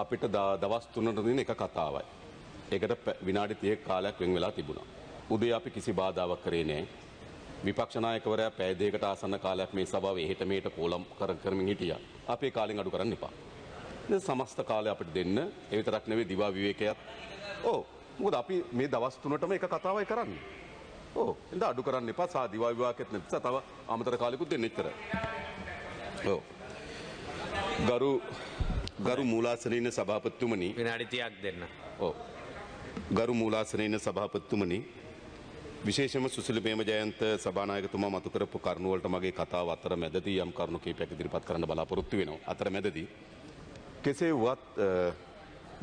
අපිට දවස් තුනට දින එක කතාවයි. ඒකට විනාඩි 30ක කාලයක් වෙන් වෙලා තිබුණා. උදේ අපි කිසි බාධාවක් කරේ නැහැ. විපක්ෂ නායකවරයා පැය දෙකකට ආසන්න කාලයක් මේ සභාවේ එහෙට මෙහෙට කෝලම් කර කරමින් හිටියා. අපේ කාලෙන් අඩු කරන්න එපා. දැන් සමස්ත කාලය අපිට දෙන්න. ඒ විතරක් නෙවෙයි දිවා විවේකයක්. ඕ මොකද අපි මේ දවස් තුනටම එක කතාවයි කරන්නේ. ඕ එඳ අඩු කරන්න එපා. සා දිවා විවාකෙත් නැත්නම් තව අමතර කාලෙකුත් දෙන්න එච්චර. ඕ ගරු ගරු මූලාසනයන සභාපත්තුමනි විනාඩිතියක් දෙන්න ඕ. ගරු මූලාසනයන සභාපත්තුමනි විශේෂම සුසිලිපේම ජයන්ත සභානායකතුමා මතු කරපු කරුණුවලට මගේ කතාව අතර මැදදී යම් කරුණු කීපයක් ඉදිරිපත් කරන්න බලාපොරොත්තු වෙනවා අතර මැදදී කෙසේ වුවත්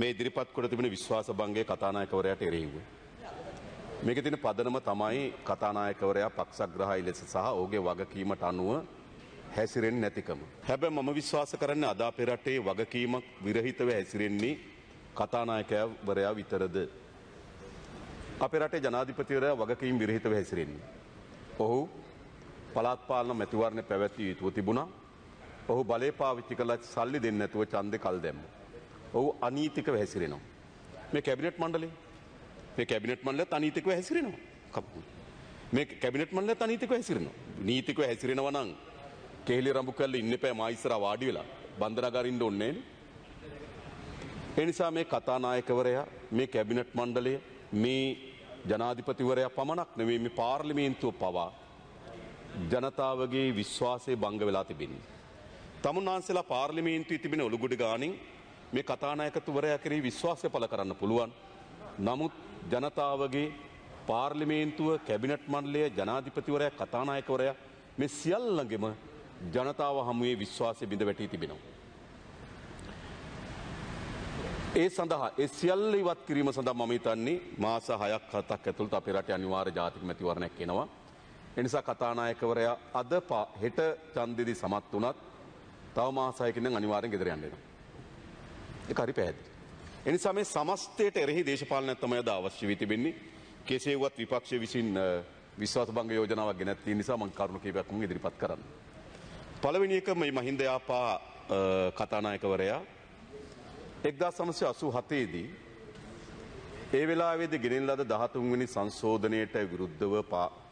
මේ ඉදිරිපත් කොට තිබෙන විශ්වාස භංගයේ කතානායකවරයාට එරෙහිව මේකේ තියෙන පදනම තමයි කතානායකවරයා පක්ෂග්‍රාහී ලෙස සහ ඔහුගේ වගකීමට අනුව හැසිරෙන් නැතිකම. හැබැ මම විශ්වාස කරන්න අදා පෙරටේ වගකීමක් විරහිතව හැසිරෙන්නේ කතානායකවරයා විතරද. අපේ රටේ ජනාධිපතිවරයා වගකීම් විරහිතව හැසිරෙන්නේ. ඔහු පලාත්පාලන මැතිවරණ පැවැත්විය යුතුව තිබුණා ඔහු බලය පාවිච්චි කලත් සල්ලි දෙන්න ඇතුව චන්ද කල් දැම්ම. ඔහු අනීතික හැසිරෙනවා. මේ කැබිනට් මණ්ඩලේ මේ කැබිනට් මණ්ඩලත් අනීතිකව හැසිරෙනවා. මේ කැබිනට් මණ්ඩලත් අනීතිකව හැසිරෙනවා. නීතිකව හැසිරෙනවා නම් කෙහෙලි රඹු කරලා ඉන්න එපා මා ඉස්සරහා වාඩි වෙලා බන්දනාගාරින් ඉන්න ඕනේ ඒ නිසා මේ කතානායකවරයා මේ කැබිනට් මණ්ඩලය මේ ජනාධිපතිවරයා පමණක් නෙවෙයි මේ පාර්ලිමේන්තුව පවා ජනතාවගේ විශ්වාසය බංග වෙලා තිබෙන්නේ. තමුන්වහන්සේලා පාර්ලිමේන්තුවේ තිබෙන ඔලුගුඩු ගානින් මේ කතානායකතුවරයා කෙරෙහි විශ්වාසය පළ කරන්න පුළුවන්. නමුත් ජනතාවගේ පාර්ලිමේන්තුව කැබිනට් මණ්ඩලය ජනාධිපතිවරයා කතානායකවරයා මේ සියල්ලගෙම ජනතාව හමුවේ විශ්වාසය බිඳ වැටී තිබෙනවා. ඒ සඳහා ඒ සියල්ල ඉවත් කිරීම සඳහා මම හිතන්නේ මාස 6ක් 7ක් ඇතුළත අපේ රටේ අනිවාර්ය ජාතික මැතිවරණයක් එනවා. ඒ නිසා කතානායකවරයා අද හෙට ඡන්දෙදි සමත් වුණත් තව මාස 6කින් නම් අනිවාර්යෙන් ගෙදර යන්න වෙනවා. ඒක හරි පැහැදිලි. ඒ නිසා මේ සමස්තයට එරෙහි දේශපාලනයක් තමයි අද අවශ්‍ය වී තිබෙන්නේ. කෙසේ වුවත් විපක්ෂය විසින් විශ්වාස භංග යෝජනාවක් ගෙනත් තියෙන නිසා මම කරුණු කීපයක් මම ඉදිරිපත් කරන්නම්. පළවෙනි එක මේ මහින්ද යාපා කතානායකවරයා 1987 දී ඒ වෙලාවේදී ගෙනෙන ලද 13 වෙනි සංශෝධනයට විරුද්ධව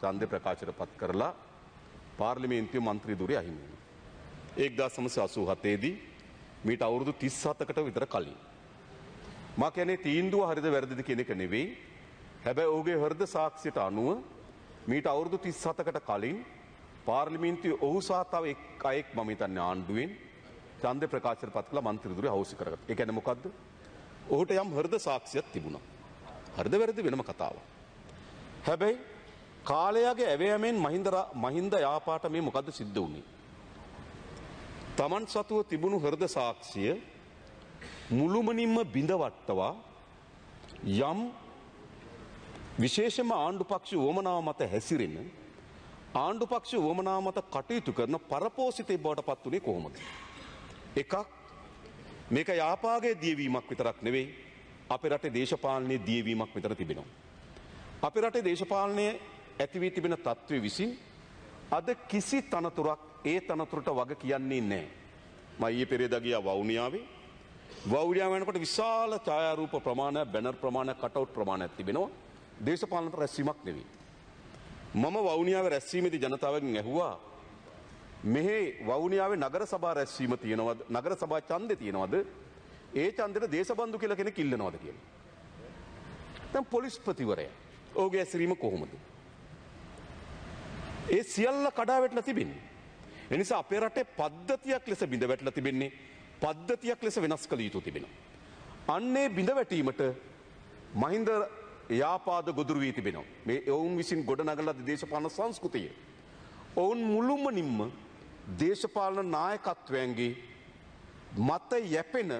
ඡන්දය ප්‍රකාශයට පත් කරලා පාර්ලිමේන්තුවේ മന്ത്രി ධුරය අහිමි වුණා. 1987 දී මීට අවුරුදු 37කට විතර කලින් මා කියන්නේ තීන්දුව හරිද වැරදිද කියන එක නෙවෙයි. හැබැයි ඔහුගේ හෘද සාක්ෂියට අනුව මීට අවුරුදු 37කට කලින් පාර්ලිමින්තු ඔහු සහ තව එක් අයෙක් මම හිතන්නේ ආණ්ඩුවෙන් ඡන්ද ප්‍රකාශයට පත් කළා മന്ത്രിතුරුය හවුස් කරගත්තා. ඒ කියන්නේ මොකද්ද? ඔහුට යම් හෘද සාක්ෂියක් තිබුණා. හෘද වැරදි වෙනම කතාවක්. හැබැයි කාලයාගේ ඇවෑමෙන් මහින්ද මහින්ද යාපාට මේ මොකද්ද සිද්ධ වුනේ? Taman සතුව තිබුණු හෘද සාක්ෂිය මුළුමනින්ම බිඳවට්ටවා යම් විශේෂම ආණ්ඩු පක්ෂ වමනාව මත හැසිරෙන ආණ්ඩුපක්ෂ වුවමනා මත කටයුතු කරන පරපෝසිතේ බවට පත් වුණේ කොහොමද. එකක් මේක යාපාගේ දියවීමක් විතරක් නෙවෙයි අප රටේ දේශපාලනය දියවීමක් විතර තිබෙනවා. අප රටේ දේශපාලනය ඇතිවී තිබෙන තත්ත්වය විසින් අද කිසි තනතුරක් ඒ තනතුරට වග කියන්නේ නෑ. මයියේ පෙරේදගිය වවුනියාවේ වෞඩයාාවනකට විශාල ඡායාරූප ප්‍රමාණයක් බැනර් ප්‍රමාණයක් කටවට් ප්‍රමාණයක් තිබෙනවා දේශපාලනට රැස්වීමක් නෙවී. මම වවුනියාව රැස්වීමේදී ජනතාවගෙන් ඇහුවා මෙහි වවුනියාවේ නගර සභා රැස්වීම තියෙනවද නගර සභා ඡන්දේ තියෙනවද ඒ ඡන්දෙට දේශබන්දු කියලා කෙනෙක් ඉල්ලනවද කියලා. දැන් පොලිස්පතිවරයා ඔහුගේ ඇසිරීම කොහොමද? ඒ සියල්ල කඩා වැටලා තිබෙන්නේ. ඒ නිසා අපේ රටේ පද්ධතියක් ලෙස බිඳ වැටලා තිබෙන්නේ පද්ධතියක් ලෙස වෙනස් කළ යුතු තිබෙනවා. අන්නේ බිඳ වැටීමට මහින්ද යාපාද ගොදුරු වී තිබෙනවා. මේ ඔවුන් විසින් ගොඩනගලද දේශපාලන සංස්කෘතිය. ඔවුන් මුළුමනින්ම දේශපාලන නායකත්වයන්ගේ මත යැපෙන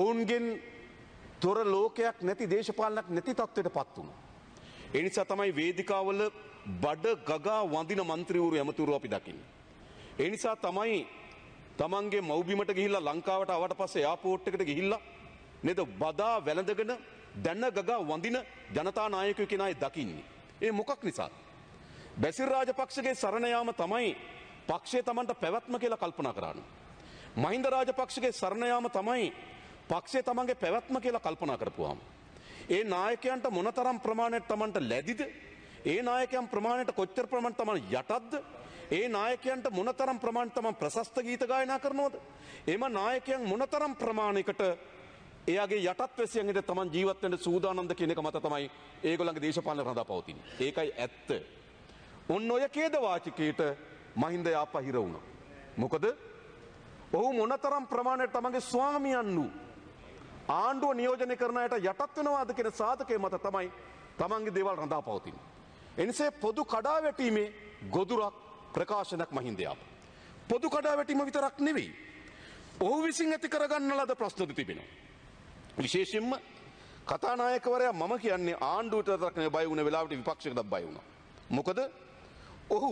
ඔවුන්ගෙන් තොර ලෝකයක් නැති දේශපාලනක් නැති තත්ත්වයට පත් වුණා. ඒ නිසා තමයි වේදිකාවල බඩ ගගා වඳින മന്ത്രിවරු ඇමතිවරු අපි දකින්නේ. ඒ නිසා තමයි තමන්ගේ මව්බිමට ගිහිල්ලා ලංකාවට ආවට පස්සේ එයාපෝට් එකට ගිහිල්ලා නේද බදා වැළඳගෙන දැන්න ගගා වඳින ජනතා නායකය කෙනයි දකින්නේ. ඒ මොකක් නිසා. බැසිල් රාජපක්ෂගේ සරණයාම තමයි පක්ෂය තමන්ට පැවැත්ම කියලා කල්පනා කරන්න. මහින්ද රාජපක්ෂගේ සරණයාම තමයි පක්ෂය තමන්ගේ පැවැත්ම කියලා කල්පනා කරපුවාම. ඒ නායකයන්ට මොනතරම් ප්‍රමාණයට තමන්ට ලැබිද ඒ නායකයන් ප්‍රමාණයට කොච්චර ප්‍රමාණ තමන් යටත්ද ඒ නායකයන්ට මොනතරම් ප්‍රමාණ තමන් ප්‍රශස්ත ගීත ගායනා කරනවද එම නායකයන් මොනතරම් ප්‍රමාණයකට එයාගේ යටත් වැසියන්ට තමන් ජීවත් වෙන්න සූදානම්ද කියන එක මත තමයි ඒගොල්ලන්ගේ දේශපාලන රඳා පවතින්නේ. ඒකයි ඇත්ත. ඔන්න ඔය ඛේද වාචිකයට මහින්ද යාප්පා හිර වුණා. මොකද ඔහු මොනතරම් ප්‍රමාණයට තමන්ගේ ස්වාමියන් වූ ආණ්ඩුව නියෝජනය කරන අයට යටත් වෙනවාද කියන සාධකයේ මත තමයි තමන්ගේ දේවල් රඳා පවතින්නේ. එනිසේ පොදු කඩාවැටීමේ ගොදුරක් ප්‍රකාශනක් මහින්ද යාප්පා. පොදු කඩාවැටීම විතරක් නෙවෙයි. ඔහු විසින් ඇති කරගන්න ලද ප්‍රශ්නද තිබෙනවා. විශේෂයෙන්ම කතානායකවරයා මම කියන්නේ ආණ්ඩුවට විතරක් නෙවෙයි බය වුණ වෙලාවට විපක්ෂයටත් බය වුණා. මොකද ඔහු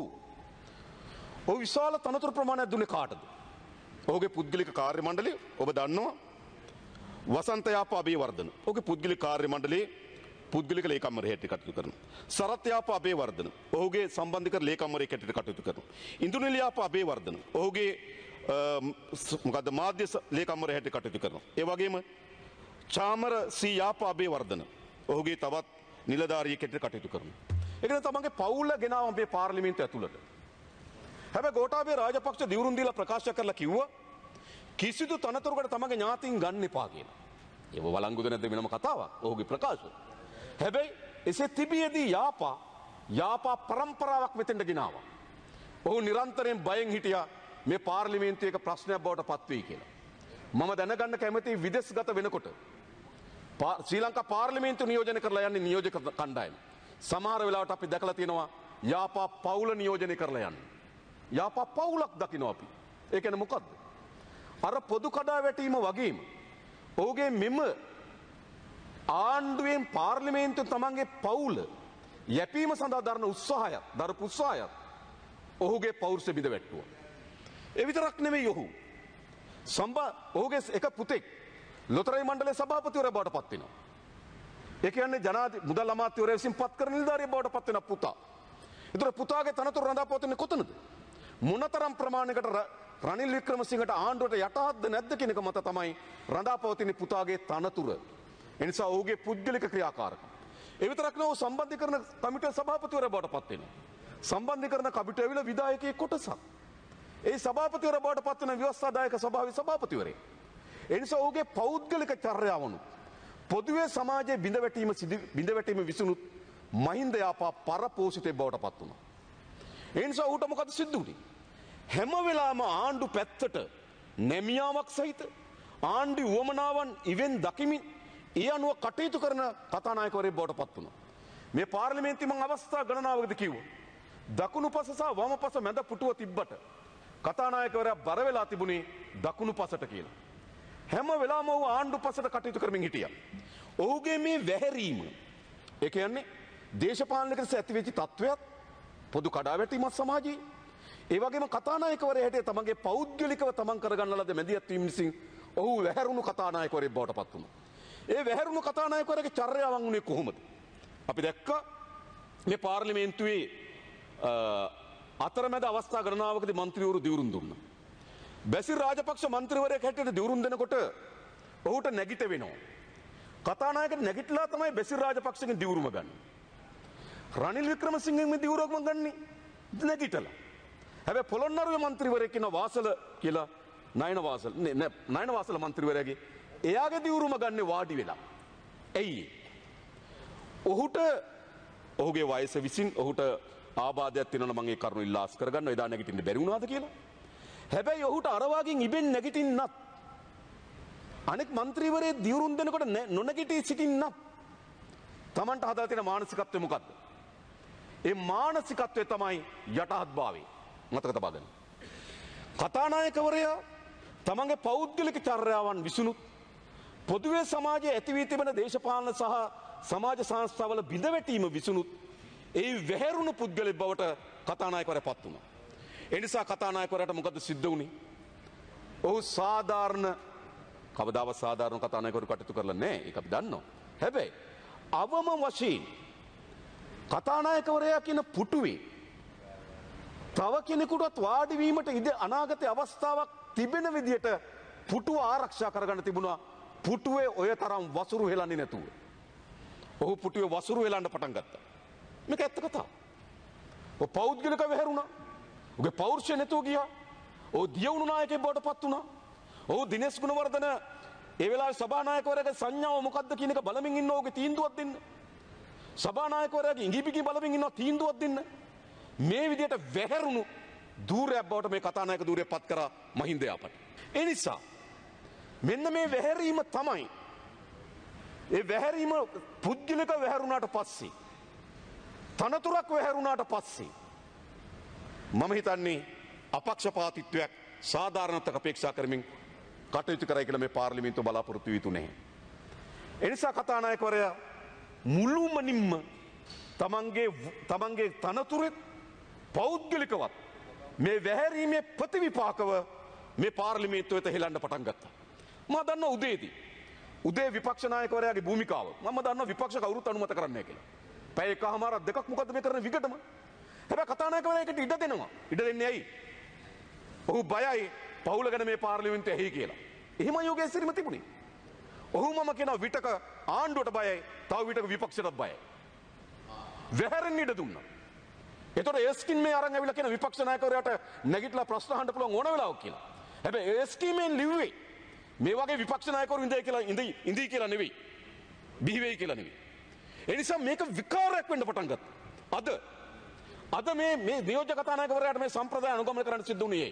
ඔහු විශාල තනතුරු ප්‍රමාණයක් දුන්නේ කාටද? ඔහුගේ පුද්ගලික කාර්ය මණ්ඩලය ඔබ දන්නවා වසන්ත යාපා අබේවර්ධන. ඔහුගේ පුද්ගලික කාර්ය මණ්ඩලයේ පුද්ගලික ලේකම්වරයෙක් හැටියට කටයුතු කරනවා. සරත් යාපා අබේවර්ධන ඔහුගේ සම්බන්ධික ලේකම්වරයෙක් හැටියට කටයුතු කරනවා. ඉන්දුනිල යාපා අබේවර්ධන ඔහුගේ මොකද මාධ්‍ය ලේකම්වරයෙක් හැටියට කටයුතු කරනවා. ඒ වගේම චාමර සී යාපාබේ වර්ධන ඔහුගේ තවත් නිලධාරිය කෙට කටයුතු කරන. එකන තමන්ගේ පවුල්ල ගෙනාව අපේ පාර්ලිමින්ත ඇතුළට. හැබ ගෝටාබේ රාජපක්ෂ දිවරුන්දීල ප්‍රකාශ කරලා කිව්ව කිසිදු තනතුරකට තමගේ ඥාතින් ගන්න පාගෙන. ඒ වලංගුද නැද වෙනම කතාවක් ඔහුගේ ප්‍රකාශ. හැබැයි එසේ තිබියදී යාපා යාපා පරම්පරාවක් මෙතෙන්ට ගෙනවා. ඔහු නිරන්තරයෙන් බයෙන් හිටිය මේ පාර්ලිමේන්තුවක ප්‍රශ්නයක් බවට පත්වී කියලා. මම දැනගන්න කැමති විදෙස්ගත වෙනකොට ශ්‍රී ලංකා පාර්ලිමේන්තු නියෝජනය කරලා යන්නේ නියෝජක කණ්ඩායම. සමහර වෙලාවට අපි දැකලා තියෙනවා යාපා පවුල නියෝජනය කරලා යන්නේ. යාපා පවුලක් දකිනවා අපි. ඒ කියන්නේ මොකද්ද? අර පොදු කඩා වැටීම වගේම ඔහුගේ මෙම ආණ්ඩුවෙන් පාර්ලිමේන්තු තමන්ගේ පවුල යැපීම සඳහා දරන උත්සාහයත් දරපු උත්සාහයත් ඔහුගේ පෞරුෂය බිඳ වැට්ටුවා. ඒ විතරක් නෙමෙයි ඔහු. සම්බ ඔහුගේ එක පුතෙක් ලොතරයි මණ්ඩලේ සභාපතිවරයා බවට පත් වෙනවා. ඒ කියන්නේ ජනාධි මුදල් අමාත්‍යවරයා විසින් පත් කරන නිලධාරියෙක් බවට පත් වෙන පුතා. ඒතර පුතාගේ තනතුරු රඳාපවතින්නේ කොතනද? මොනතරම් ප්‍රමාණයකට රනිල් වික්‍රමසිංහට ආණ්ඩුවට යටහත්ද නැද්ද කියන එක මත තමයි රඳාපවතින පුතාගේ තනතුර. එනිසා ඔහුගේ පුද්ගලික ක්‍රියාකාරකම්. ඒ විතරක් නෙවෙයි සම්බන්ධීකරණ කමිටුවේ සභාපතිවරයා බවට පත් වෙනවා. සම්බන්ධීකරණ කමිටුවේ විදායකයේ කොටසක්. ඒ සභාපතිවරයා බවට පත් වෙන ව්‍යවස්ථාදායක සභාවේ සභාපතිවරයා එනිසා ඔහුගේ පෞද්ගලික චර්යාවනු. පොදුවේ සමාජයේ බිඳවැටීම බිඳවැටීම විසුණුත් මහින්ද යාපා පරපෝෂිතය බවට පත් වුණා. එනිසා ඌට මොකද සිද්ධ වුණේ? හැම වෙලාවම ආණ්ඩු පැත්තට නැමියාවක් සහිත ආණ්ඩු වමනාවන් ඉවෙන් දකිමින් ඒ අනුව කටයුතු කරන කතානායකවරේ බවට පත් වුණා. මේ පාර්ලිමේන්තුවේ මම අවස්ථා ගණනාවකදී කිව්වා. දකුණු පස සහ වම පස මැද පුටුව තිබ්බට කතානායකවරයා බර වෙලා තිබුණේ දකුණු පසට කියලා. හැම වෙලාම ඔහු ආණ්ඩු පසට කටයුතු කරමින් හිටිය. ඔහුගේ මේ වැහැරීම එක යන්නේ දේශපාලනකට ඇතිවෙච්චි තත්ත්වයක් පොදු කඩා වැටීමත් සමාජයේ ඒවගේම කතානායකවර හැට තමගේ පෞද්ගලිකව තමන් කරගන්න ලද මැදිියත් විමසින් ඔහු වැහැරුණු කතානායකවරේ බවට පත් වුණු. ඒ වැහැරුණු කතානායකවරගේ චර්යාවන් වුණේ කොහොමද. අපි දැක්ක මේ පාර්ලිමේන්තුවේ අතරමැද අවස්ථා ගණනාවකද මන්ත්‍රීවරු දිවරුන් දුන්නා. බැසිල් රාජපක්ෂ මන්ත්‍රීවරයෙක් හැටියට දිවුරුම් දෙනකොට ඔහුට නැගිටෙනවා. කතානායකට නැගිටලා තමයි බැසිල් රාජපක්ෂගෙන් දිවුරුම ගන්න. රනිල් වික්‍රමසිංහෙන් දිවුරුවක්ම ගන්න නැගිටලා. හැබැයි පොළොන්නරුවේ මන්ත්‍රීවරයෙක් ඉන්න වාසල කියලා නයන වාසල නයන වාසල මන්ත්‍රීවරයාගේ එයාගේ දිවුරුම ගන්න වාඩි වෙලා. ඇයි? ඔහුට ඔහුගේ වයස විසින් ඔහුට ආබාධයක් තියෙනවා නම් මම ඒ කරුණ ඉල්ලාස් කරගන්න එදා නැගිටින්න බැරි වුණාද කියලා හැබැයි ඔහුට අරවාගෙන් ඉබෙන් නැගිටින්නත්. අනෙක් මන්ත්‍රීවරේ දියුරුම් දෙනකොට නොනැගිටී සිටින්නත්. තමන්ට හදා තියෙන මානසිකත්වය මොකක්ද. ඒ මානසිකත්වය තමයි යටහත් භාවේ මතක තබාගන්න. කතානායකවරයා තමන්ගේ පෞද්ගලික චර්යාවන් විසුණුත් පොදුවේ සමාජය ඇතිවී තිබෙන දේශපාලන සහ සමාජ සංස්ථාවල බිඳවැටීම විසුණුත් ඒ වැහැරුණු පුද්ගලෙක් බවට කතානායකවරයා පත් වුණා. එනිසා කතානායකරට මොකද සිද්ධ වුණේ. ඔහු සාධාරණ කවදාව සාධාරණ කතානයකරු කටතු කරලා නෑ එක අපි දන්නවා. හැබැයි අවම වශයෙන් කතානායකවරයා කියන පුටුවේ තව කෙනෙකුටත් වාඩිවීමට ඉඩ අනාගත අවස්ථාවක් තිබෙන විදියට පුටුව ආරක්ෂා කරගන්න තිබුණා පුටුවේ ඔය තරම් වසුරු හෙලන්නේ නැතුව. ඔහු පුටුවේ වසුරු වෙලන්න පටන් ගත්තා. මේක ඇත්ත කතාව. පෞද්ගලික වෙහැරුණා උගේ පෞරුෂය නැතුව ගියා. ඔහු දියවුණු නායකයෙක් බවට පත් වුණා. ඔහු දිනේශ් ගුණවර්ධන ඒ වෙලාවේ සභානායකවරයාගේ සංඥාව මොකද්ද කියන එක බලමින් ඉන්න ඔහුගේ තීන්දුවක් දෙන්න. සභානායකවරයාගේ ඉඟිපිඟි බලමින් ඉන්නවා තීන්දුවක් දෙන්න. මේ විදිහට වැහැරුණු ධූරයක් බවට මේ කතානායක ධූරය පත් කරා මහින්ද යාපට. ඒ නිසා මෙන්න මේ වැහැරීම තමයි ඒ වැහැරීම පුද්ගලික වැහැරුණාට පස්සේ තනතුරක් වැහැරුණාට පස්සේ මම හිතන්නේ අපක්ෂපාතිත්වයක් සාධාරණත්වක අපේක්ෂා කරමින් කටයුතු කරයි කියලා මේ පාර්ලිමේන්තුව බලාපොරොත්තු වීතුනේ. එනිසා කතානායකවරයා මුළුමනින්ම තමන්ගේ තමන්ගේ තනතුරෙත් පෞද්ගලිකවත් මේ වැහැරීමේ ප්‍රතිවිපාකව මේ පාර්ලිමේන්තුව වෙත හෙලන්න පටන් ගත්තා. මම දන්නවා උදේදී උදේ විපක්ෂ නායකවරයාගේ භූමිකාව මම දන්නවා විපක්ෂ කවුරුත් අනුමත කරන්නේ නැහැ කියලා. පැය එකහමාරක් දෙකක් මොකද්ද මේ කරන විකටම හැබැයි කතානායකවරයා ඒකට ඉඩ දෙනවා. ඉඩ දෙන්නේ ඇයි? ඔහු බයයි පවුල ගැන මේ පාර්ලිමේන්තුවේ ඇහි කියලා. එහෙම යෝගයේ සිරිම තිබුණේ. ඔහු මම කියන විටක ආණ්ඩුවට බයයි, තව විටක විපක්ෂයටත් බයයි. වැහැරෙන්න ඉඩ දුන්නා. එතකොට ඒස්කින් මේ අරන් ඇවිල්ලා කියන විපක්ෂ නායකවරයාට නැගිටලා ප්‍රශ්න අහන්න පුළුවන් ඕන වෙලාවක කියලා. හැබැයි ඒස්කින්ෙන් ලිව්වේ මේ වගේ විපක්ෂ නායකවරු ඉඳයි කියලා ඉඳී ඉඳී කියලා නෙවෙයි. බිහි වෙයි කියලා නෙවෙයි. ඒ නිසා මේක විකාරයක් වෙන්න පටන් ගත්තා. අද අද මේ මේ නියෝජ්‍ය කතානායකවරයාට මේ සම්ප්‍රදාය අනුගමනය කරන්න සිද්ධ වුණේ.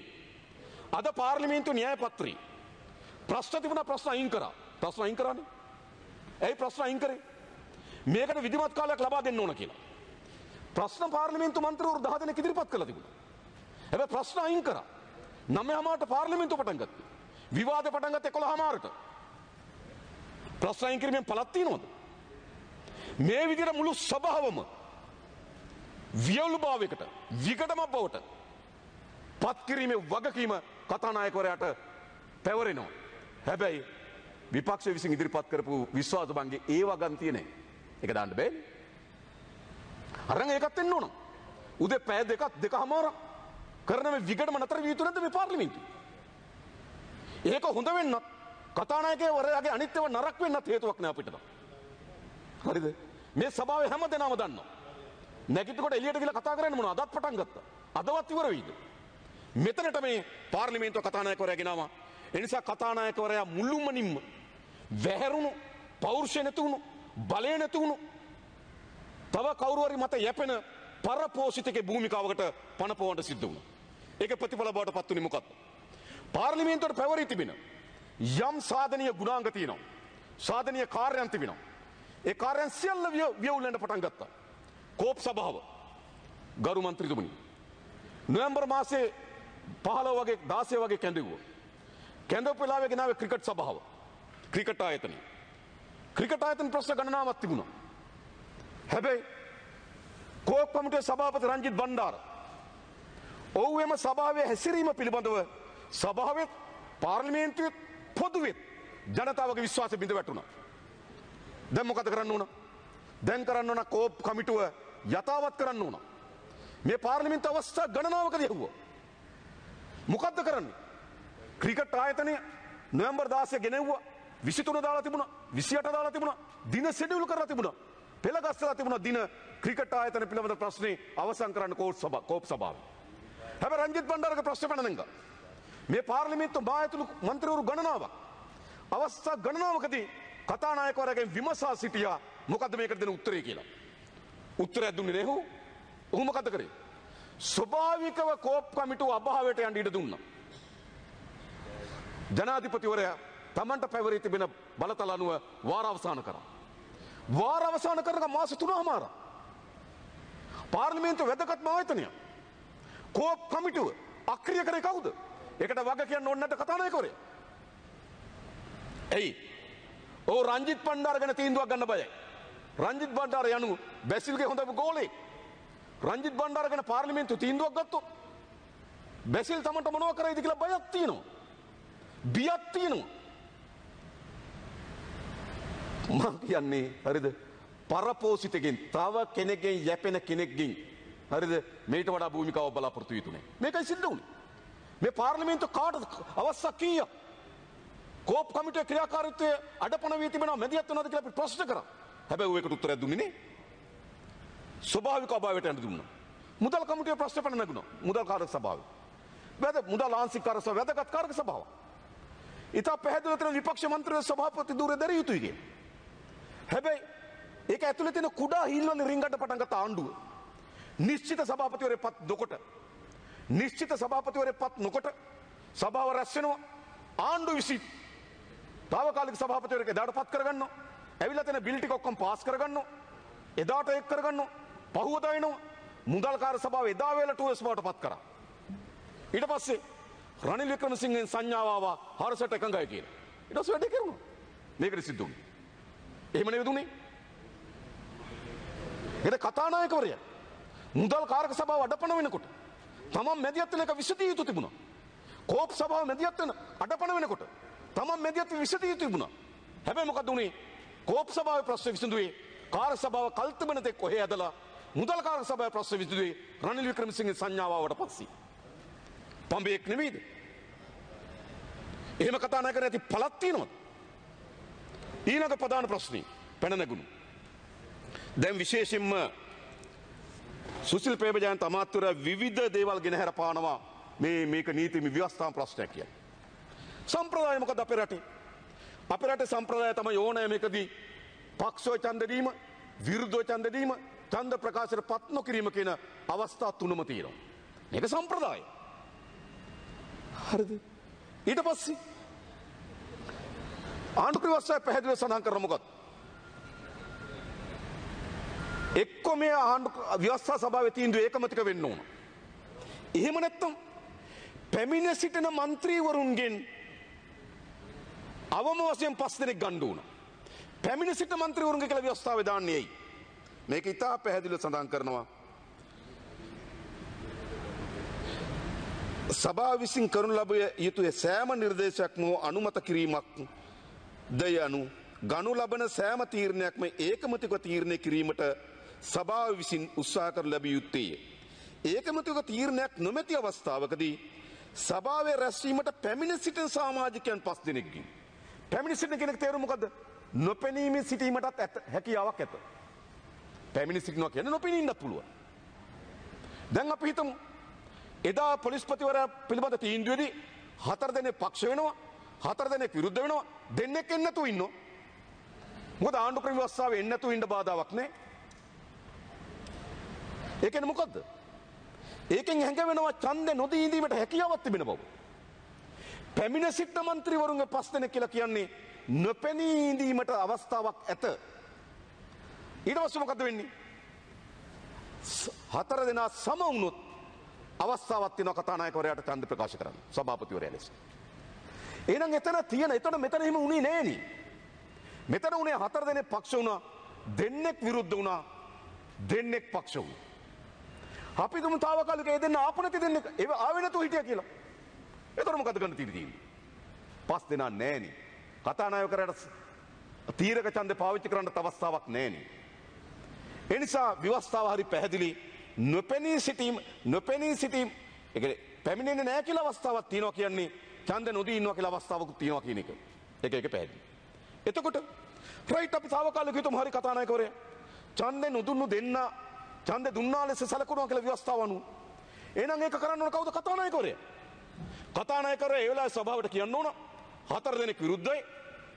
අද පාර්ලිමේන්තු න්‍යාය පත්‍රී ප්‍රශ්න තිබුණා ප්‍රශ්න අයින් කරා. ප්‍රශ්න අයින් කරානේ. ඇයි ප්‍රශ්න අයින් කරේ? මේකට විධිමත් කාලයක් ලබා දෙන්න ඕන කියලා. ප්‍රශ්න පාර්ලිමේන්තු මන්ත්‍රවරු 10 දෙනෙක් ඉදිරිපත් කළා තිබුණා. හැබැයි ප්‍රශ්න අයින් කරා. 9:00ට පාර්ලිමේන්තුව පටන් ගත්තා. විවාද පටන් ගත්තේ 11:00ට. ප්‍රශ්න අයින් කිරීමෙන් පළක් තියෙනවද? මේ විදිහට මුළු සභාවම වියවුලු භාවයකට විකටම බවට පත්කිරීමේ වගකීම කතානායකවරයාට පැවරෙනවා. හැබැයි විපක්ෂ විසින් ඉදිරිපත් කරපු විශ්වාස බන්ගේ ඒ වගන් තියනේ එක දාන්න බෑ. අරන් ඒකත් එන්න ඕන. උදේ පෑ දෙකත් දෙක හමාර කරනම විගටම නතර වීතු නැද මේ පාර්ලිමේන්තු. ඒක හොඳ වෙන්නත් කතානායකවරයාගේ අනිත්‍යව නරක වෙන්නත් හේතුවක් නෑ අපිට. හරිද? මේ සභාවේ හැම දෙනාම දන්නවා. නැගිටකොට එළියට ගිහලා කතා කරන්න මොනවා අදත් පටන් ගත්තා. අදවත් ඉවර වෙයිද? මෙතනට මේ පාර්ලිමේන්තුව කතානායකවරයා ගෙනාවා. ඒ නිසා කතානායකවරයා මුළුමනින්ම වැහැරුණු, පෞරුෂය නැති වුණු, බලය නැති වුණු තව කවුරු හරි මත යැපෙන පරපෝෂිතකේ භූමිකාවකට පනපවන්න සිද්ධ වුණා. ඒක ප්‍රතිඵල බවට පත් වුණේ මොකක්ද? පාර්ලිමේන්තුවට පැවරී තිබෙන යම් සාධනීය ගුණාංග තියෙනවා. සාධනීය කාර්යයන් තිබෙනවා. ඒ කාර්යයන් සියල්ල වියවුලෙන්ට පටන් ගත්තා. කෝප් සභාව ගරු මන්ත්‍රීතුමනි. නොවම්බර් මාසේ පහල වගේ දාසය වගේ කැඳෙව්වා. කැඳව පෙලාවගෙන ාව ක්‍රිකට් සභාව ක්‍රිකට් ආයතන. ක්‍රිකට් ආයතන ප්‍රශ්න ගණනාවක් තිබුණා. හැබැයි කෝක් කමිටුවේ සභාපති රංජිත් බණ්ඩාර ඔහු එම සභාවේ හැසිරීම පිළිබඳව සභාවෙත් පාර්ලිමේන්තුවෙත් පොදුවෙත් ජනතාවගේ විශ්වාසය බිඳ වැටුණා. දැන් මොකද කරන්න ඕන? දැන් කරන්න ඕන කෝප් කමිටුව යථාවත් කරන්න ඕන. මේ පාර්ලිමින්ත අවස්ථා ගණනාවකද යහුව. මොකක්ද කරන්නේ. ක්‍රිකට් ආයතනය නොවම්බර් දාසය ගෙනෙව්වා විසිතුන දාලා තිබුණ විසියට දාලා තිබුණ දින සෙඩියුල් කරලා තිබුණ පෙළගස්සලා තිබුණ දින ක්‍රිකට් ආයතන පිළිබඳ ප්‍රශ්නේ අවසන් කරන්න කෝට් සභාව කෝප් සභාව. හැබැයි රංජිත් බණ්ඩාරගේ ප්‍රශ්නේ පැනනඟ. මේ පාර්ලිමේන්තු බායතුළු മന്ത്രിවරු ගණනාවක් අවස්ථා ගණනාවකදී කතානායකවරයාගෙන් විමසා සිටියා මොකද්ද මේකට දෙන උත්තරේ කියලා. උත්තරයක් දුන්නේ නේ ඔහු. ඔහු මොකද කරේ? ස්වභාවිකව කෝප් කමිටුව අභාවයට යන්න ඉඩ දුන්නා. ජනාධිපතිවරයා තමන්ට පැවරී තිබෙන බලතල අනුව වාර අවසන් කරා. වාර අවසන් කරනක මාස 3මාර. පාර්ලිමේන්තුව වැදගත්ම ආයතනය. කෝප් කමිටුව අක්‍රිය කරේ කවුද? ඒකට වග කියන්න ඕන්නට කතා නැහැ කරේ. එයි. ඕ රංජිත් පණ්ඩාර ගැන තීන්දුවක් ගන්න බයයි. රංජිත් බණ්ඩාර යනු බැසිල්ගේ හොඳම ගෝලේ රංජිත් බණ්ඩාර ගැන පාර්ලිමේන්තු තීන්දුවක් ගත්තොත් බැසිල් තමන්ට මොනව කරයිද කියලා බයක් තියෙනවා බියක් තියෙනවා මම කියන්නේ හරිද පරපෝසිතකින් තව කෙනෙක්ගෙන් යැපෙන කෙනෙක්ගෙන් හරිද මේට වඩා භූමිකාව බලාපොරොත්තු යුතුනේ මේකයි සිද්ධ උනේ මේ පාර්ලිමේන්තු කාටද අවස්ථා කීයක් කෝප් කමිටුවේ ක්‍රියාකාරීත්වය අඩපණ වී තිබෙනවා මැදිහත් වෙනවද කියලා අපි ප්‍රශ්න කරා හැබැයි ඒකට උත්තරයක් දුන්නේ ස්වභාවික අභාවයට යන්න දුන්නා. මුදල් කමිටුවේ ප්‍රශ්න පැන නැගුණා. මුදල් කාරක සභාව. වැද මුදල් ආංශික කාරක සභාව වැදගත් කාරක සභාව. ඉතා පැහැදිලිව තියෙන විපක්ෂ මන්ත්‍රී සභාපති ධූරය දැරිය යුතුයි කිය. හැබැයි ඒක ඇතුලේ තියෙන කුඩා හිල් වලින් රින්ගට පටන් ගත්ත ආණ්ඩුව නිශ්චිත සභාපතිවරේ පත් නොකොට නිශ්චිත සභාපතිවරේ පත් නොකොට සභාව රැස් වෙනවා ආණ්ඩුව විසින් తాවකාලික සභාපතිවරයෙක් එදාට පත් කරගන්නවා ඇවිල්ලා තන බිල් ටික ඔක්කොම පාස් කරගන්නවා. එදාට එක් කරගන්නවා. පහුවදා එනවා. මුදල්කාර සභාව එදා වේලට ටූස් බවට පත් කරා. ඊට පස්සේ රනිල් වික්‍රමසිංහෙන් සංඥාව ආවා හරසට එකඟයි කියලා. ඊට පස්සේ වැඩේ කරනවා. මේකට සිද්ධ වුණේ. එහෙම නෙවෙයි දුන්නේ. ඒකට කතානායකවරයා මුදල් කාරක සභාව අඩපණ වෙනකොට තමන් මැදිහත් වෙන එක විසඳිය යුතු තිබුණා. කෝප් සභාව මැදිහත් වෙන අඩපණ වෙනකොට තමන් මැදිහත් විසඳිය යුතු තිබුණා. හැබැයි මොකද උනේ? කෝප් සභාව ප්‍රශ්න විසඳුවේ කාර සභාව කල්තබන තෙක් ඔහේ ඇදලා මුදල් කාර සභාව ප්‍රශ්න විසඳුවේ රනිල් වික්‍රමසිංහ සංඥාවට පස්සේ. පඹෙක් නෙමෙයිද? එහෙම කතා නැකර ඇති පළක් තියෙනවද? ඊළඟ ප්‍රධාන ප්‍රශ්නේ පැන නැගුණු. දැන් විශේෂයෙන්ම සුසිල් ප්‍රේමජයන්ත අමාත්‍යවරයා විවිධ දේවල් ගෙනහැර පානවා මේ මේක නීතිමය ව්‍යවස්ථාන ප්‍රශ්නයක් කියන්නේ. සම්ප්‍රදාය මොකද අපේ රටේ? අපරට සම්ප්‍රදාය තම ඕනෑමකදී පක්ෂෝ චන්දරීම විරුද්ධෝ චන්දරීම චන්ද ප්‍රකාශයට පත්නො කිරීම කියන අවස්ථා තුනම තියෙනවා. ඒක සම්ප්‍රදාය. හරිද? ඊට පස්සේ ආණ්ඩුක්‍රවස්සය පැහැදිලිව සඳහන් කරන මොකක්ද? එක්ක මේ ආණ්ඩු ව්‍යවස්ථා සභාවේ තීන්දුව ඒකමතික වෙන්න ඕන. එහෙම නැත්නම් පැමිණ සිටින മന്ത്രിවරුන්ගෙන් අවම වශයෙන් පස් දෙනෙක් ගණ්ඩ වුණ. පැමිණ සිට මන්ත්‍රවරුන්ග කළ ව්‍යවස්ථාව දාන්නේයි. මේක ඉතා පැහැදිල සඳහන් කරනවා. සභා විසින් කරනු ලබය යුතුය සෑම නිර්දේශයක්ම අනුමත කිරීමක් දය අනු ගනු ලබන සෑම තීරණයක්ම ඒකමතික තීරණය කිරීමට සභාව විසින් උත්සා කර ලැබිය යුත්තේය. ඒකමතික තීරණයක් නොමැති අවස්ථාවකදී සභාවේ රැස්වීමට පැමිණ සිටින සාමාජිකයන් පස් දෙනෙක්ගින්. පැමිණිසිටන කෙනෙක් තේරුමකද නොපැනීමේ සිටීමටත් ඇත හැකියාවක් ඇත. පැමිණිසිටනවා කියන නොපිනීන්නත් පුළුව. දැන් අපි හිතමු එදා පොලිස්පතිවරයා පිළිබඳ තීන්දුවේදී හතර දෙනෙක් පක්ෂ වෙනවා හතර දෙනෙක් විරුද්ධ වෙනවා දෙන්නෙක් එන්නතු ඉන්නවා. මොකද ආණ්ඩු ක්‍රම වස්සාවේ එන්නතු ඉන්න බාධාවක් නැහැ. ඒ කියන්නේ මොකද්ද? ඒකෙන් හැඟ වෙනවා ඡන්දේ නොදී ඉඳීමට හැකියාවක් තිබෙන බව. පැමිණ සිට්න මන්ත්‍රීවරුන්ගේ පස් දෙන කියලා කියන්නේ නොපැනී ඉඳීමට අවස්ථාවක් ඇත. ඊට පස්සේ මොකද වෙන්නේ? හතර දෙනා සම වුණොත් අවස්ථාවක් තියෙනවා කතානායකවරයාට ඡන්ද ප්‍රකාශ කරන්න සභාපතිවරයා ලෙස. එහෙනම් එතන තියෙන එතන මෙතන එහෙම උනේ නෑනේ. මෙතන උනේ හතර දෙනෙක් පක්ෂ වුණා දෙන්නෙක් විරුද්ධ වුණා දෙන්නෙක් පක්ෂ වුණා. අපි තුමුතාවකාලික ඒ දෙන්න ආපු නැති දෙන්නෙක් ඒව ආවෙ නැතුව හිටියා කියලා. එතකොට මොකද කරන්න තීර තියෙන්නේ? පස් දෙනා නැහෙනි. කතානායකයාට තීරක ඡන්දේ පාවිච්චි කරන්න තවස්තාවක් නැහෙනි. ඒ නිසා විවස්ථාව හරි පැහැදිලි නොපෙනී සිටීම නොපෙනී සිටීම ඒ කියන්නේ පැමිණෙන්නේ නැහැ කියලා අවස්ථාවක් තියෙනවා කියන්නේ ඡන්ද නොදී ඉන්නවා කියලා අවස්ථාවක් තියෙනවා කියන එක. ඒක ඒක පැහැදිලි. එතකොට රයිට් අපි සාවකාලික හිතමු හරි කතානායකවරයා ඡන්දේ නොදුන්නු දෙන්න ඡන්දේ දුන්නා ලෙස සැලකුණා කියලා විවස්ථාව අනුව. එහෙනම් ඒක කරන්න ඕන කවුද කතානායකවරයා? කතානායකරය ඒ වෙලාවේ සභාවට කියන්න ඕන හතර දෙනෙක් විරුද්ධයි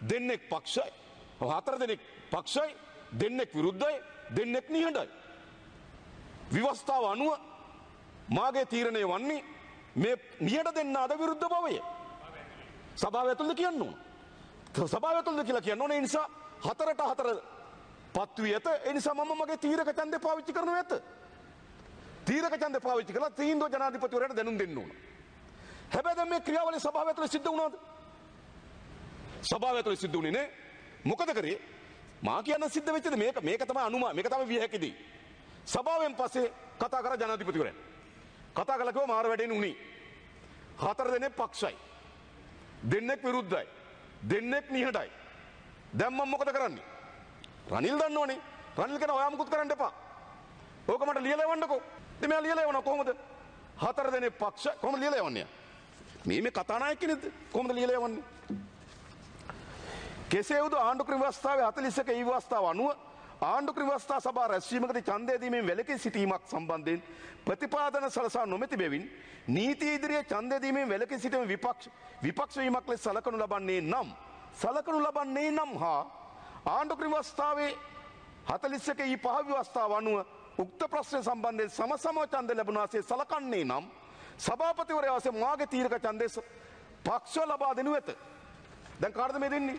දෙන්නෙක් පක්ෂයි හතර දෙනෙක් පක්ෂයි දෙන්නෙක් විරුද්ධයි දෙන්නෙක් නිහඬයි විවස්ථාව අනුව මාගේ තීරණය වන්නේ මේ නිහඬ දෙන්න අද විරුද්ධ බවය සභාව ඇතුළේ කියන්න ඕන සභාව ඇතුළේ කියලා කියන්න ඕන ඒ නිසා හතරට හතර පත්වී ඇත ඒ නිසා මම මගේ තීරක ඡන්දය පාවිච්චි කරනවා ඇත තීරක ඡන්දය පාවිච්චි කරලා තීන්දුව ජනාධිපතිවරයාට දැනුම් දෙන්න ඕන හැබැද මේ ක්‍රියාවලි සභාව ඇතුළ සිද්ධ වුණාද සභාව ඇතුළ සිද්ධ වුණේ නේ මොකද කරේ මා කියන්න සිද්ධ වෙච්චද මේක මේක තමයි අනුමා මේක තමයි විය හැකිදී සභාවෙන් පස්සේ කතා කරා ජනාධිපතිවරයා කතා කළා කිව්වා මාර වැඩෙන උණි හතර දෙනෙක් පක්ෂයි දෙන්නෙක් විරුද්ධයි දෙන්නෙක් නිහඬයි දැන් මම මොකද කරන්නේ රනිල් දන්නෝනේ රනිල් කෙනා ඔයා මුකුත් කරන්න එපා ඕක මට ලියලා එවන්නකෝ ඉතින් මෙයා ලියලා එවනවා කොහොමද හතර දෙනෙක් පක්ෂ කොහොමද ලියලා එවන්නේ මේ මේ කතානායක කෙනෙක්ද කොහොමද ලියලා යවන්නේ? කෙසේ වුද ආණ්ඩුක්‍රම ව්‍යවස්ථාවේ 41 ඒ ව්‍යවස්ථාව අනුව ආණ්ඩුක්‍රම ව්‍යවස්ථා සභා රැස්වීමකදී ඡන්දය දීමෙන් වැළකී සිටීමක් සම්බන්ධයෙන් ප්‍රතිපාදන සලසා නොමැති බැවින් නීති ඉදිරියේ ඡන්දය දීමෙන් වැළකී සිටීම විපක්ෂ විපක්ෂ වීමක් ලෙස සලකනු ලබන්නේ නම් සලකනු ලබන්නේ නම් හා ආණ්ඩුක්‍රම ව්‍යවස්ථාවේ 41 ඒ පහ ව්‍යවස්ථාව අනුව උක්ත ප්‍රශ්නය සම්බන්ධයෙන් සමසම ඡන්ද ලැබුණාසේ සලකන්නේ නම් සභාපතිවරයා වශයෙන් මාගේ තීරක ඡන්දෙස පක්ෂව ලබා දෙනු ඇත. දැන් කාටද මේ දෙන්නේ?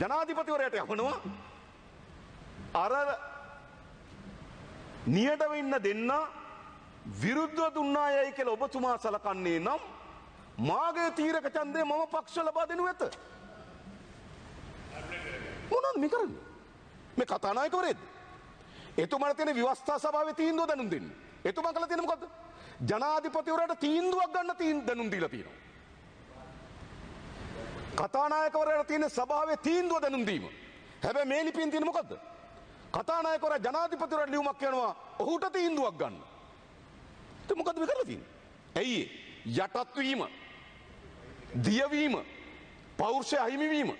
ජනාධිපතිවරයාට යවනවා. අර නියටව ඉන්න දෙන්න විරුද්ධව දුන්නා යයි කියලා ඔබතුමා සලකන්නේ නම් මාගේ තීරක ඡන්දය මම පක්ෂ ලබා දෙනු ඇත. මොනවද මේ කරන්නේ? මේ කතානායකවරේද? එතුමාට තියෙන විවස්ථා සභාවේ තීන්දුව දැනුම් දෙන්න. එතුමා කළා තියෙන මොකද්ද? ජනාධිපතිවරට තීන්දුවක් ගන්න තීන් දැනුම් දීලා තියෙනවා. කතානායකවරයාට තියෙන සභාවේ තීන්දුව දැනුම් දීම. හැබැයි මේ ලිපින් තියෙන මොකද්ද? කතානායකවරයා ජනාධිපතිවරට ලියුමක් කරනවා ඔහුට තීන්දුවක් ගන්න. ඒක මොකද්ද මේ කරලා තියෙන්නේ? ඇයි යටත් වීම? දියවීම? පෞරුෂය අහිමි වීම?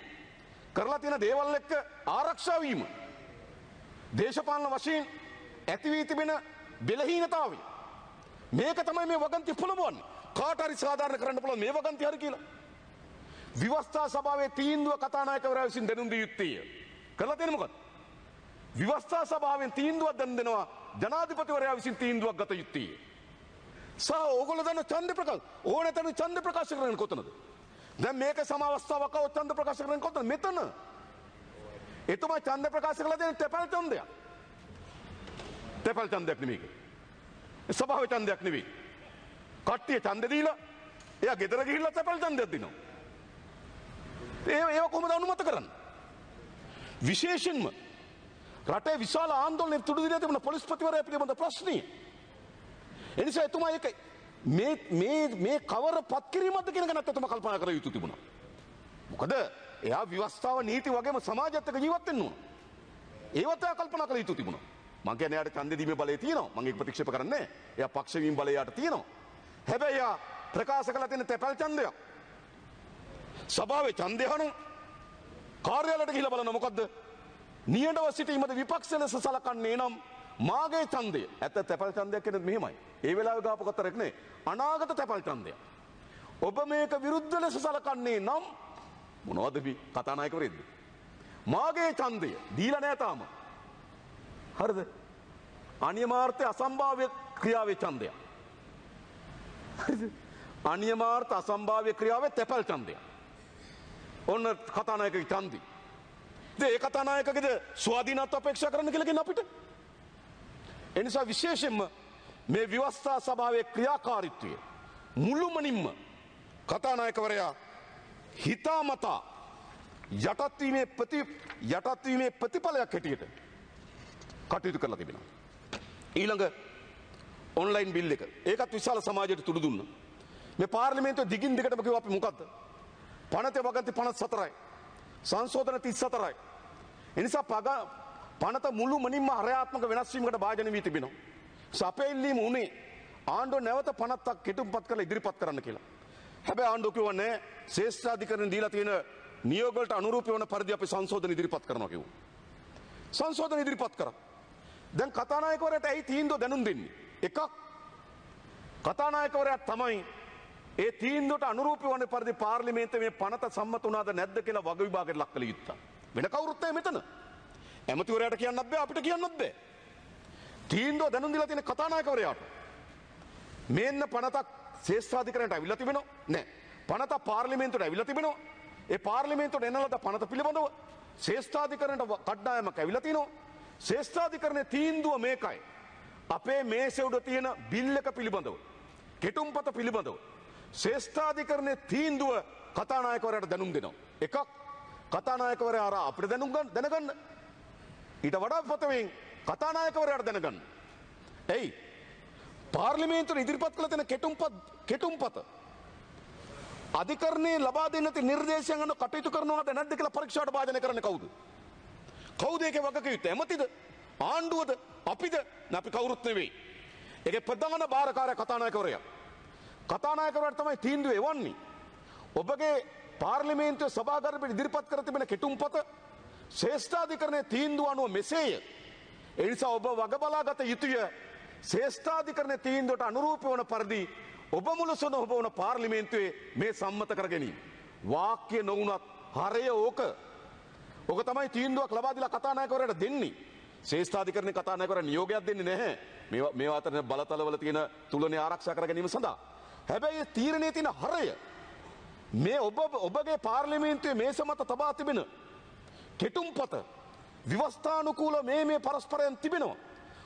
කරලා තියෙන දේවල් එක්ක ආරක්ෂා වීම? දේශපාලන වශයෙන් ඇති වී තිබෙන බෙලහීනතාවය මේක තමයි මේ වගන්ති පුළුවන් කාටරි සාධාරණ කරන්න පුළුවන් මේ වගන්ති හරි කියලා. විවස්ථා සභාවේ තීන්දුව කතානායකවරයා විසින් දැනුම් දිය යුත්තේය. කරලා තියෙන්නේ මොකක්ද? විවස්ථා සභාවෙන් තීන්දුවක් දැන් දෙනවා ජනාධිපතිවරයා විසින් තීන්දුවක් ගත යුත්තේය. සහ ඕගොල්ලෝ දන්න ඡන්ද ප්‍රකාශ ඕනෑතන ඡන්ද ප්‍රකාශ කරන්නේ කොතනද? දැන් මේක සම අවස්ථාවක් ආව ඡන්ද ප්‍රකාශ කරන්නේ කොතනද? මෙතන. එතුමා ඡන්ද ප්‍රකාශ කළා දෙන තැපැල් ඡන්දයක්. තැපැල් ඡන්දයක් නෙමෙයි. ස්වභාව ඡන්දයක් නෙවෙයි. කට්ටිය ඡන්ද දීලා එයා ගෙදර ගිහිල්ලා තැපල් ඡන්දයක් දෙනවා. ඒ ඒව කොහොමද අනුමත කරන්නේ? විශේෂයෙන්ම රටේ විශාල ආන්දෝලනයක් තුඩු දීලා තිබුණ පොලිස්පතිවරයා පිළිබඳ ප්‍රශ්නය. එනිසා එතුමා ඒක මේ මේ මේ කවර පත්කිරීමක්ද කියන ගැනත් එතුමා කල්පනා කර යුතු තිබුණා. මොකද එයා විවස්ථාව නීති වගේම සමාජයත් එක්ක ජීවත් වෙන්න ඕන. ඒවත් එයා කල්පනා කර යුතු තිබුණා. මං කියන්නේ එයාට ඡන්දය දීමේ බලය තියෙනවා. මං ඒක ප්‍රතික්ෂේප කරන්නේ නැහැ. එයා පක්ෂ වීම බලය එයාට තියෙනවා. හැබැයි එයා ප්‍රකාශ කළා තියෙන තැපැල් ඡන්දය. සභාවේ ඡන්දය අහන කාර්යාලයට ගිහිල්ලා බලන්න මොකද්ද? නියඬව සිටීමද විපක්ෂ ලෙස සලකන්නේ නම් මාගේ ඡන්දය. ඇත්ත තැපැල් ඡන්දයක් කියන්නේ මෙහෙමයි. ඒ වෙලාවේ ගාපු කතරක් නේ. අනාගත තැපැල් ඡන්දය. ඔබ මේක විරුද්ධ ලෙස සලකන්නේ නම් මොනවද කතානායකවරයෙක්ද? මාගේ ඡන්දය දීලා නැහැ තාම. හරිද? අනියමාර්ථය අසම්භාව්‍ය ක්‍රියාවේ ඡන්දය. හරිද? අනියමාර්ථ අසම්භාව්‍ය ක්‍රියාවේ තැපල් ඡන්දය. ඔන්න කතානායකගේ ඡන්දි. ඉතින් ඒ කතානායකගේද ස්වාධීනත්ව අපේක්ෂා කරන්න කියලා කියන අපිට. ඒ නිසා විශේෂයෙන්ම මේ විවස්ථා සභාවේ ක්‍රියාකාරීත්වය මුළුමනින්ම කතානායකවරයා හිතාමතා යටත්වීමේ ප්‍රති යටත්වීමේ ප්‍රතිඵලයක් හැටියට කටයුතු කරලා තිබෙනවා. ඊළඟ ඔන්ලයින් බිල් එක ඒකත් විශාල සමාජයට තුඩු දුන්නා. මේ පාර්ලිමේන්තුව දිගින් දිගටම කිව්වා අපි මොකද්ද? පනත වගන්ති 54යි. සංශෝධන 34යි. එනිසා පග පනත මුළු මනින්ම හරයාත්මක වෙනස් වීමකට භාජන වී තිබෙනවා. සපේ ඉල්ලීම උනේ ආණ්ඩුව නැවත පනත්තක් කෙටුම්පත් කරලා ඉදිරිපත් කරන්න කියලා. හැබැයි ආණ්ඩුව කිව්වා නෑ ශේෂ්ඨාධිකරණ දීලා තියෙන නියෝග වලට අනුරූපී වන පරිදි අපි සංශෝධන ඉදිරිපත් කරනවා කිව්වා. සංශෝධන ඉදිරිපත් කරා. දැන් කතානායකවරට ඇයි තීන්දුව දැනුම් දෙන්නේ. එකක් කතානායකවරයා තමයි ඒ තීන්දුවට අනුරූපී වන පරිදි පාර්ලිමේන්තුවේ මේ පනත සම්මත වුණාද නැද්ද කියලා වග විභාගයට ලක් කළ යුත්තා. වෙන කවුරුත් මෙතන. ඇමතිවරයාට කියන්නත් බෑ අපිට කියන්නත් බෑ. තීන්දුව දැනුම් දීලා තියෙන කතානායකවරයාට. මේන්න පනතක් ශේෂ්ඨාධිකරණයට අවිල්ලා තිබෙනව නෑ. පනත පාර්ලිමේන්තුවට අවිල්ලා තිබෙනවා. ඒ පාර්ලිමේන්තුවට එන ලද පනත පිළිබඳව ශේෂ්ඨාධිකරණයට කණ්ඩායමක් අවිල්ලා තිනවා. ශේෂ්ඨාධිකරණය තීන්දුව මේකයි. අපේ මේසෙව්ඩ තියෙන බිල්ලක පිළිබඳව. කෙටුම්පත පිළිබඳව. ශේෂ්ඨාධිකරණය තීන්දුව කතානායකවරයට දැනුම් දෙනවා. එකක් කතානායකවරය අර අපිට දැනුම් දැනගන්න. ඊට වඩා පොතවෙන් කතානායකවරයට දැනගන්න. ඇයි පාර්ලිමේන්තුර ඉදිරිපත් කළ තැන කෙටුම්පත් කෙටුම්පත අධිකරණය ලබා දෙන්නති නිර්දේශයන් අනුව කටයුතු කරනවාද නැද්ද කියලා පරීක්ෂාවට භාජනය කරන්නේ කවුද? කෞදේක වගකයුත්ත ඇමතිද ආණ්ඩුවද අපිද නැපි කවුරුත් නෙවෙයි. එක ප්‍රධාන භාරකාරය කතානායකවරය. කතානායකරට තමයි තීන්දුව එවන්නේ. ඔබගේ පාර්ලිමේන්තුව සභාගරපට ඉදිරිපත් කර තිබෙන කෙටුම්පත ශේෂ්ඨාධිකරණය තීන්දුව අනුව මෙසේය. එනිසා ඔබ වගබලාගත යුතුය ශේෂ්ඨාධිකරණය තීන්දුවට අනුරූප වන පරිදි ඔබ මුලසොන ඔබ වන පාර්ලිමේන්තුවේ මේ සම්මත කරගැනීම. වාක්‍ය නොවුනත් හරය ඕක ඕක තමයි තීන්දුවක් ලබා දීලා කතානායකවරයාට දෙන්නේ. ශේෂ්ඨාධිකරණ කතානායකවරයා නියෝගයක් දෙන්නේ නැහැ. මේවා මේවා අතර බලතලවල තියෙන තුලනේ ආරක්ෂා කර ගැනීම සඳහා. හැබැයි තීරණයේ තියෙන හරය මේ ඔබ ඔබගේ පාර්ලිමේන්තුවේ මේ සමත තබා තිබෙන කෙටුම්පත විවස්ථානුකූල මේ මේ පරස්පරයෙන් තිබෙනවා.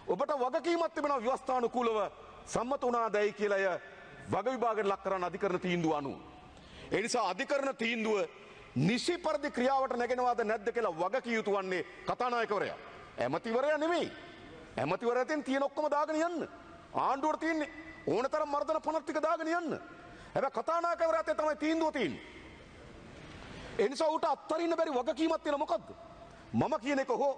ඔබට වගකීමක් තිබෙනවා විවස්ථානුකූලව සම්මත වුණාදයි කියලා අය වග විභාගයට ලක් කරන අධිකරණ තීන්දුව අනුව. ඒ නිසා අධිකරණ තීන්දුව නිසි පරිදි ක්‍රියාවට නැගෙනවාද නැද්ද කියලා වගකිය යුතු වන්නේ කතානායකවරයා. ඇමතිවරයා නෙමෙයි. ඇමතිවරයා තියෙන තියෙන ඔක්කොම දාගෙන යන්න. ආණ්ඩුවට තියෙන්නේ ඕනතරම් මර්ධන පනත් ටික දාගෙන යන්න. හැබැයි කතානායකවරයා ඇත්තේ තමයි තීන්දුව තියෙන්නේ. ඒ නිසා ඌට අත්තරින්න බැරි වගකීමක් තියෙන මොකද්ද? මම කියන එක හෝ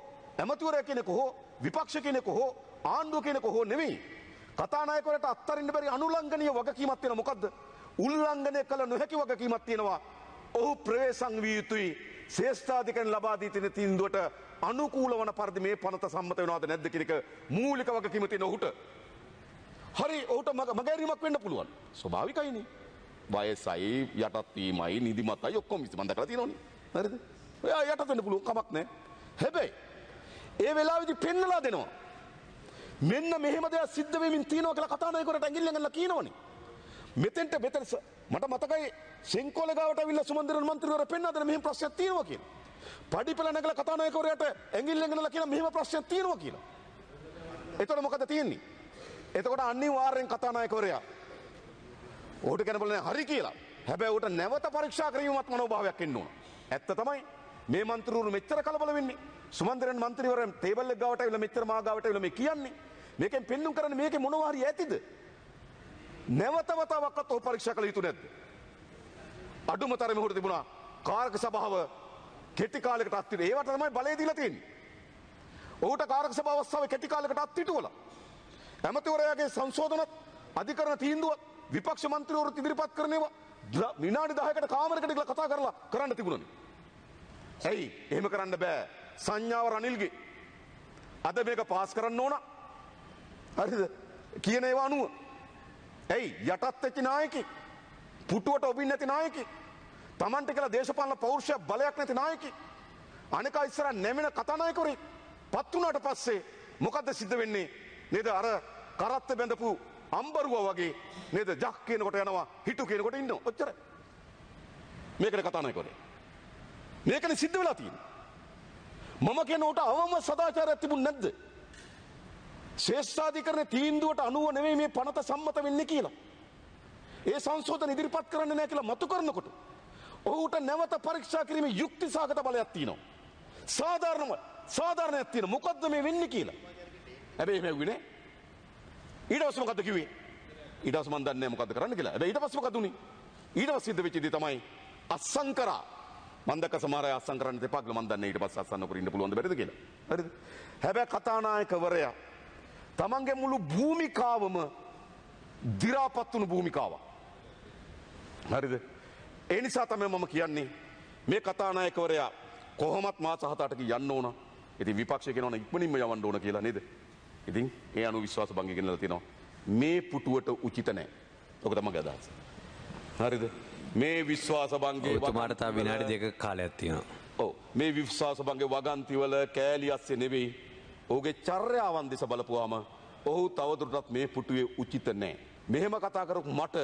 ඇමතිවරයා කියන එක හෝ විපක්ෂ කියන එක හෝ ආණ්ඩුව කියන එක හෝ නෙමෙයි. කතානායකවරට අත්තරින්න බැරි අනුලංඝනීය වගකීමක් තියෙන මොකද්ද? උල්ලංඝනය කළ නොහැකි වගකීමක් තියෙනවා ඔහු ප්‍රවේශං විය යුතුයි ශේෂ්ඨාධිකරණ ලබා දී තියෙන තීන්දුවට අනුකූල වන පරිදි මේ පනත සම්මත වෙනවද නැද්ද කියන එක මූලික වගකීම තියෙන ඔහුට. හරි ඔහුට මගහැරීමක් වෙන්න පුළුවන්. ස්වභාවිකයිනේ. වයසයි යටත් වීමයි නිදිමතයි ඔක්කොම මම දැකලා තියෙනවනේ. හරිද? ඔයා යටත් වෙන්න පුළුවන් කමක් නැහැ. හැබැයි ඒ වෙලාවේදී පෙන්නලා දෙනවා. මෙන්න මෙහෙම දෙයක් සිද්ධ වෙමින් තියෙනවා කියලා කතානායකවරට ඇඟිල්ලෙන් අල්ලලා කියනවනේ. මෙතෙන්ට මෙතන මට මතකයි සිංකොලගාවට විල්ල සුමන්දර මන්ත්‍රවර පෙන්න්නද මෙහි ප්‍රශ්ය තියව කියල. පඩිපල නැගල කතානයකවරයට ඇගිල්ලෙගෙනල කියන මෙහම ප්‍රශ්ය තියව කියලා. එතොට මොකද තියෙන්නේ. එතකොට අනිවාර්යෙන් කතානායකවරයා. ඕට කැනබලන හරි කියලා හැබැ ට නැවත පරික්ෂා කරීමත් මනෝභාවයක් එන්නවා. ඇත්ත තමයි මේ මන්තරුණු මෙච්චර කලබල වෙන්නේ සුමන්දරෙන් මන්ත්‍රවරම් තේබල්ල ගවට ල මෙච්චර මාගාවට ලම කියන්නේ මේකෙන් පෙන්නුම් කරන මේක මොනවාරි ඇතිද. නැවතවතාවක්කත් ඔහු පරීක්ෂා කළ යුතු නැද්ද. අඩුම තරම හොට තිබුණා කාරක සභාව කෙටි කාලෙකට අත්තිට ඒවට තමයි බලය දීලා තියෙන්නේ. ඔහුට කාරක සභාව අවස්ථාව කෙටි කාලෙකට අත්හිටුවලා. ඇමතිවරයාගේ සංශෝධනත් අධිකරණ තීන්දුවත් විපක්ෂ මන්ත්‍රීවරු ඉදිරිපත් කරනවා විනාඩි 10කට කාමරකට ගිහලා කතා කරලා කරන්න තිබුණනේ. ඇයි එහෙම කරන්න බෑ සංඥාව රනිල්ගේ. අද මේක පාස් කරන්න ඕන. හරිද? කියන ඒවා අනුව ඇයි යටත් වෙච්චි නායකයෙක්. පුටුවට ඔබින් නැති නායකයෙක්. Tamanට කියලා දේශපාලන පෞරුෂය බලයක් නැති නායකයෙක්. අනික ඉස්සරහ නැමෙන කතානායකවරයෙක්. පත් වුණාට පස්සේ මොකද්ද සිද්ධ වෙන්නේ? නේද අර කරත්ත බැඳපු අම්බරුවා වගේ නේද ජක් කියනකොට යනවා හිටු කියනකොට ඉන්නවා. ඔච්චරයි. මේකනේ කතානායකවරේ. මේකනේ සිද්ධ වෙලා තියෙන්නේ. මම කියනකොට අවම සදාචාරයක් තිබුණ නැද්ද? ශේෂ්ඨාධිකරණ තීන්දුවට අනුව නෙවෙයි මේ පනත සම්මත වෙන්නේ කියලා. ඒ සංශෝධන ඉදිරිපත් කරන්නේ නැහැ කියලා මතු කරනකොට ඔහුට නැවත පරීක්ෂා කිරීමේ යුක්තිසහගත බලයක් තියෙනවා. සාධාරණම සාධාරණයක් තියෙනවා. මොකද්ද මේ වෙන්නේ කියලා. හැබැයි එහෙම වුණේ ඊට පස්සේ මොකද්ද කිව්වේ? ඊට පස්සේ මම දන්නේ නැහැ මොකද්ද කරන්න කියලා. හැබැයි ඊට පස්සේ මොකද උනේ? ඊට පස්සේ සිද්ධ වෙච්ච දේ තමයි අස්සම් කරා. මම දැක්ක සමහර අය අස්සම් කරන්න දෙපා කියලා මම දන්නේ ඊට පස්සේ අස්සම් නොකර ඉන්න පුළුවන්ද බැරිද කියලා. හරිද? හැබැයි කතානායකවරයා තමන්ගේ මුළු භූමිකාවම දිරාපත් වුණු භූමිකාවක්. හරිද? ඒ නිසා තමයි මම කියන්නේ මේ කතානායකවරයා කොහොමත් මාස හතකට යන්න ඕන. ඉතින් විපක්ෂය කියනවා ඉක්මනින්ම යවන්න ඕන කියලා නේද? ඉතින් ඒ අනුව විශ්වාස භංගය ගෙනලා තිනවා. මේ පුටුවට උචිත නැහැ. ඔක තමයි අදහස. හරිද? මේ විශ්වාස භංගය ඔබතුමාට තව විනාඩි දෙකක කාලයක් තියෙනවා. ඔව්. මේ විශ්වාස භංගයේ වගන්තිවල කෑලි අස්සේ නෙවෙයි ඔහුගේ චර්යාවන් දෙස බලපුවාම ඔහු තවදුරටත් මේ පුටුවේ උචිත නෑ. මෙහෙම කතා කරපු මට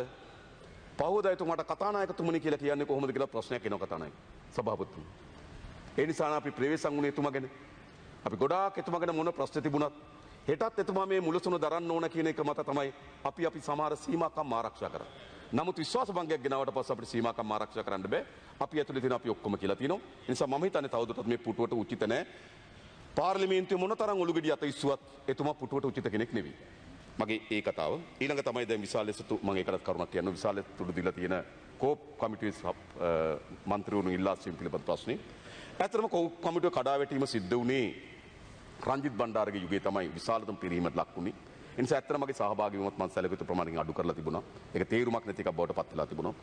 පහුදයිතුමට කතානායකතුමනි කියලා කියන්නේ කොහොමද කියලා ප්‍රශ්නයක් එනවා කතානායක සභාපතිතුමනි. ඒ නිසා අපි ප්‍රවේශම් එතුමා ගැන අපි ගොඩාක් එතුමා ගැන මොන ප්‍රශ්න තිබුණත් හෙටත් එතුමා මේ මුලසුන දරන්න ඕන කියන එක මත තමයි අපි අපි සමහර සීමාකම් ආරක්ෂා කරන්නේ. නමුත් විශ්වාස භංගයක් ගෙනාවට පස්ස අපිට සීමාකම් ආරක්ෂා කරන්න බෑ. අපි ඇතුලේ තියෙන අපි ඔක්කොම කියලා තියෙනවා. ඒ නිසා මම හිතන්නේ තවදුරටත් මේ පුටුවට උචිත නැහැ. පාර්ලිමේන්තු මොනතරම් ඔලුගෙඩි අත ඉස්සුවත් එතුමා පුටුවට උචිත කෙනෙක් නෙවෙයි. මගේ ඒ කතාව ඊළඟ තමයි දැන් විශාල ලෙසතු මම ඒකටත් කරුණක් කියන්න විශාල තුඩු දීලා තියෙන කෝප් කමිටුවේ මන්ත්‍රීවරුන් ඉල්ලාසීම් පිළිබඳ ප්‍රශ්නේ. ඇත්තටම කෝප් කමිටුව කඩා වැටීම සිද්ධ වුණේ රංජිත් බණ්ඩාරගේ යුගයේ තමයි විශාලතම පිරීමට ලක් වුණේ. ඒ නිසා ඇත්තටම මගේ සහභාගීවීමත් මම සැලකිත ප්‍රමාණයෙන් අඩු කරලා තිබුණා. ඒක තේරුමක් නැති එකක් බවට පත් වෙලා තිබුණා.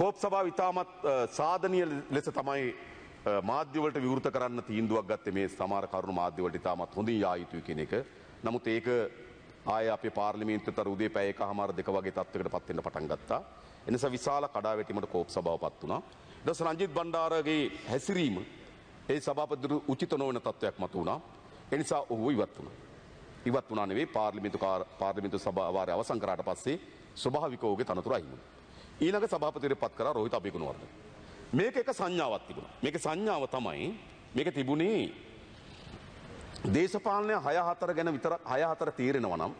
කෝප් සභාව ඉතාමත් සාධනීය ලෙස තමයි මාධ්‍යවලට විවෘත කරන්න තීන්දුවක් ගත්තේ මේ සමහර කරුණු මාධ්‍යවලට ඉතාමත් හොඳින් යා යුතුයි කියන එක. නමුත් ඒක ආය අපේ පාර්ලිමේන්තුවේ තර උදේ පැය එකහමාර දෙක වගේ තත්වයකට පත් වෙන්න පටන් ගත්තා. එනිසා විශාල කඩාවැටීමකට කෝප් සභාව පත් වුණා. ඊට පස්සේ රංජිත් බණ්ඩාරගේ හැසිරීම ඒ සභාපතිතුරු උචිත නොවන තත්වයක් මත වුණා. ඒ නිසා ඔහු ඉවත් වුණා. ඉවත් වුණා නෙවෙයි පාර්ලිමේන්තු පාර්ලිමේන්තු සභාවාරය අවසන් කරාට පස්සේ ස්වභාවිකවගේ තනතුර අහිමි. ඊළඟ සභාපතිවරයෙක් පත් කරා රෝහිත අබේගුණවර්ධන. මේක එක සංඥාවක් තිබුණා. මේක සංඥාව තමයි මේක තිබුණේ දේශපාලනය 6 4 ගැන විතරක් 6 4 තීරෙනවා නම්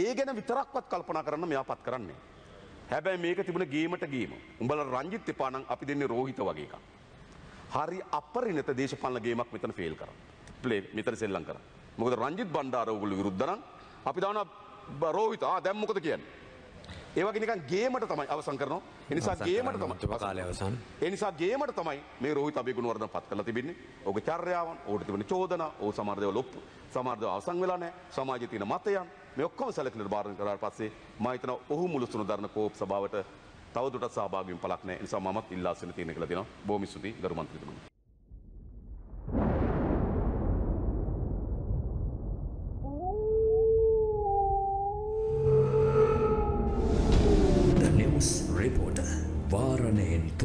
ඒ ගැන විතරක්වත් කල්පනා කරන්න මෙයාපත් කරන්නේ. හැබැයි මේක තිබුණ ගේමට ගේම. උඹලා රංජිත් එපා නම් අපි දෙන්නේ රෝහිත වගේ එකක්. හරි අපරිණත දේශපාලන ගේමක් මෙතන ෆේල් කරා. ප්ලේ මෙතන සෙල්ලම් කරා. මොකද රංජිත් බණ්ඩාර ඔයගොල්ලෝ විරුද්ධ නම් අපි දානවා රෝහිත ආ දැන් මොකද කියන්නේ? ඒවගේ නිකන් ගේමට තමයි අවසන් කරනවා. ඒ නිසා ගේමට තමයි කාලය අවසන්. ඒ නිසා ගේමට තමයි මේ රෝහිත අබේගුණවර්ධන පත් කරලා තිබෙන්නේ. ඔහුගේ චර්යාවන්, ඔහුට තිබෙන චෝදනා, ඔහු සමහර දේවල් ඔප්පු, සමහර දේවල් අවසන් වෙලා නැහැ. සමාජයේ තියෙන මතයන් මේ ඔක්කොම සැලකිලිට බාරගෙන කරාට පස්සේ මම හිතනවා ඔහු මුළුසුණු දරන කෝප් සභාවට තවදුරටත් සහභාගී වෙන්න පළක් නැහැ. ඒ නිසා මමත් ඉල්ලා සිටින තියෙන කියලා දෙනවා. බොහොම ස්තුතියි ගරු මන්ත්‍රීතුමනි.